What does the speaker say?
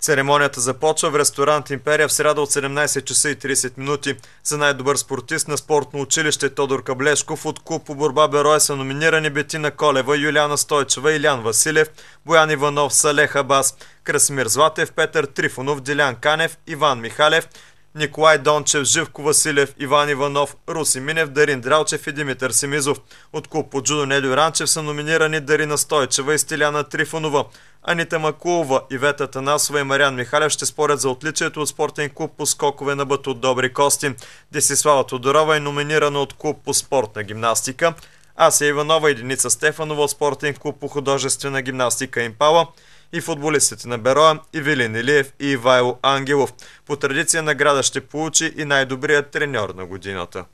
Церемонията започва в ресторант Империя в среда от 17 часа и 30 минути. За най-добър спортист на спортно училище е Тодор Каблешков от клуб по борба Берой са номинирани Бетина Колева, Юлиана Стойчева, Илян Василев, Боян Иванов, Салех Абас, Красимир Златев, Петър Трифонов, Дилян Канев, Иван Михалев, Николай Дончев, Живко Василев, Иван Иванов, Руси Минев, Дарин Дралчев и Димитър Семизов. От клуб по джудо Нелю Ранчев са номинирани Дарина Стойчева и Стиляна Трифонова. Анита Макулова, Ивета Танасова и Мариан Михалев ще спорят за отличието от спортен клуб по скокове на бът от добри кости. Десислава Тодорова е номинирана от клуб по спортна гимнастика. Ася Иванова и Деница Стефанова от спортен клуб по художествена гимнастика Импала и футболистите на Бероя, Ивелин Илиев и Ивайло Ангелов. По традиция награда ще получи и най-добрият треньор на годината.